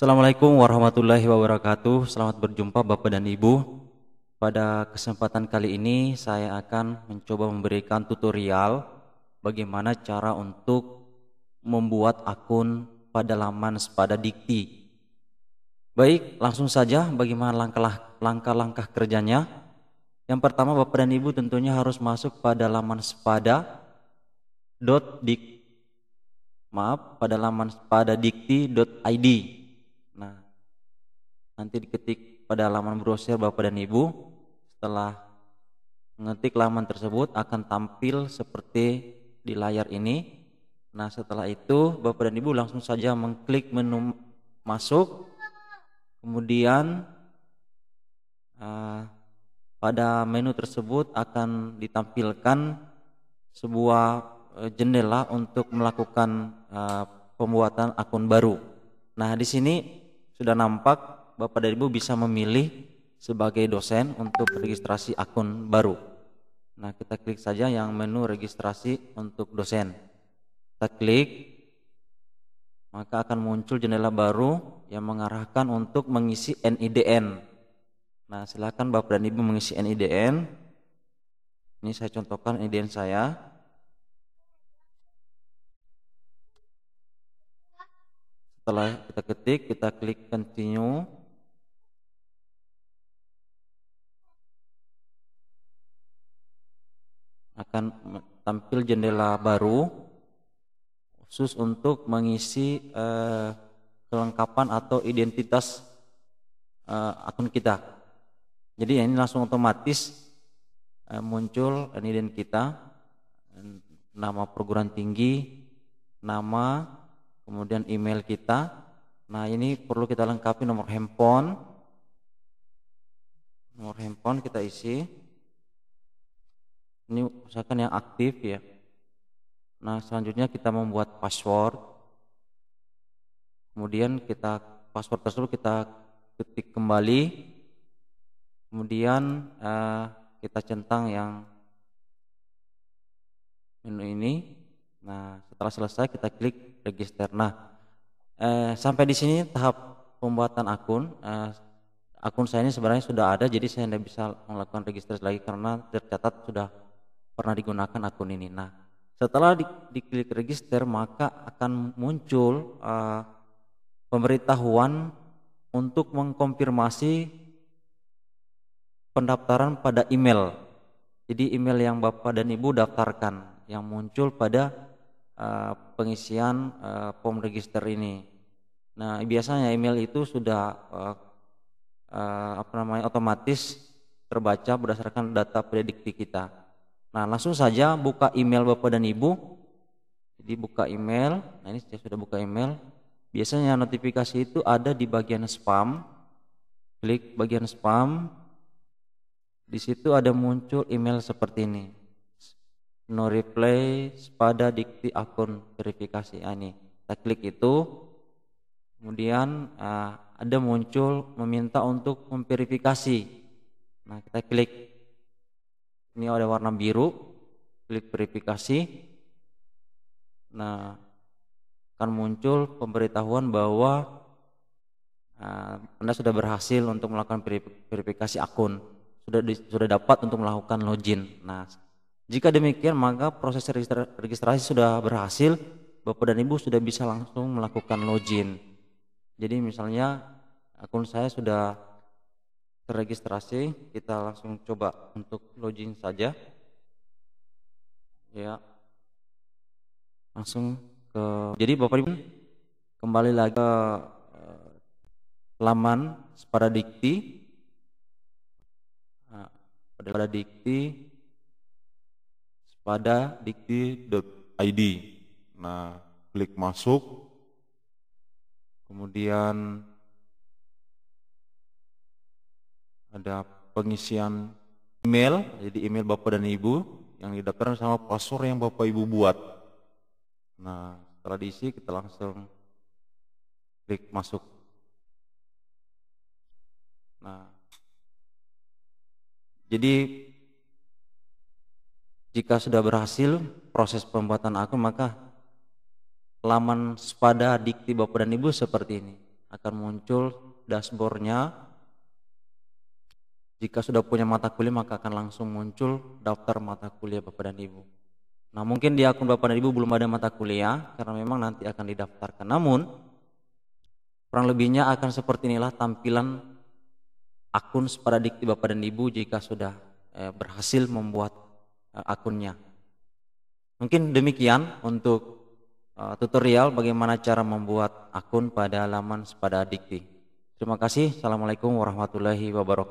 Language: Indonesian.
Assalamualaikum warahmatullahi wabarakatuh. Selamat berjumpa Bapak dan Ibu. Pada kesempatan kali ini saya akan mencoba memberikan tutorial bagaimana cara untuk membuat akun pada laman Sepada Dikti. Baik, langsung saja bagaimana langkah-langkah kerjanya. Yang pertama Bapak dan Ibu tentunya harus masuk pada laman Sepada dot dik maaf pada laman dot dikti.id nanti diketik pada laman browser Bapak dan Ibu setelah mengetik laman tersebut akan tampil seperti di layar ini nah setelah itu Bapak dan Ibu langsung saja mengklik menu masuk kemudian uh, pada menu tersebut akan ditampilkan sebuah eh, jendela untuk melakukan uh, pembuatan akun baru. Nah, di sini sudah nampak Bapak dan Ibu bisa memilih sebagai dosen untuk registrasi akun baru. Nah, kita klik saja yang menu registrasi untuk dosen. Kita klik, maka akan muncul jendela baru yang mengarahkan untuk mengisi NIDN. Nah, silakan Bapak dan Ibu mengisi NIDN. Ini saya contohkan NIDN saya. Setelah kita ketik, kita klik continue. akan tampil jendela baru khusus untuk mengisi uh, kelengkapan atau identitas uh, akun kita. Jadi ya ini langsung otomatis uh, muncul NIDEN kita, nama perguruan tinggi, nama, kemudian email kita. Nah ini perlu kita lengkapi nomor handphone, nomor handphone kita isi ini usahakan yang aktif ya nah selanjutnya kita membuat password kemudian kita password tersebut kita ketik kembali kemudian eh, kita centang yang menu ini nah setelah selesai kita klik register nah eh, sampai di sini tahap pembuatan akun eh, akun saya ini sebenarnya sudah ada jadi saya tidak bisa melakukan registrasi lagi karena tercatat sudah pernah digunakan akun ini. Nah, setelah di, diklik register maka akan muncul uh, pemberitahuan untuk mengkonfirmasi pendaftaran pada email. Jadi email yang Bapak dan Ibu daftarkan yang muncul pada uh, pengisian uh, form register ini. Nah, biasanya email itu sudah uh, uh, apa namanya otomatis terbaca berdasarkan data prediksi kita. Nah, langsung saja buka email Bapak dan Ibu. Jadi buka email. Nah, ini saya sudah buka email. Biasanya notifikasi itu ada di bagian spam. Klik bagian spam. Di situ ada muncul email seperti ini. No reply pada dikti akun verifikasi. Nah, ini kita klik itu. Kemudian eh, ada muncul meminta untuk memverifikasi. Nah, kita klik ini ada warna biru klik verifikasi nah akan muncul pemberitahuan bahwa uh, Anda sudah berhasil untuk melakukan verifikasi akun sudah di, sudah dapat untuk melakukan login nah jika demikian maka proses registrasi sudah berhasil Bapak dan Ibu sudah bisa langsung melakukan login jadi misalnya akun saya sudah terregistrasi kita langsung coba untuk login saja ya langsung ke jadi Bapak Ibu kembali lagi ke eh, laman laman dikti nah, pada Dikti pada id nah klik masuk kemudian ada pengisian email, jadi email Bapak dan Ibu yang didaftarkan sama password yang Bapak Ibu buat. Nah, setelah diisi kita langsung klik masuk. Nah, jadi jika sudah berhasil proses pembuatan akun maka laman spada dikti Bapak dan Ibu seperti ini akan muncul dashboardnya jika sudah punya mata kuliah maka akan langsung muncul daftar mata kuliah Bapak dan Ibu. Nah mungkin di akun Bapak dan Ibu belum ada mata kuliah karena memang nanti akan didaftarkan. Namun kurang lebihnya akan seperti inilah tampilan akun sporadik di Bapak dan Ibu jika sudah eh, berhasil membuat eh, akunnya. Mungkin demikian untuk eh, tutorial bagaimana cara membuat akun pada laman Spada Dikti. Terima kasih. Assalamualaikum warahmatullahi wabarakatuh.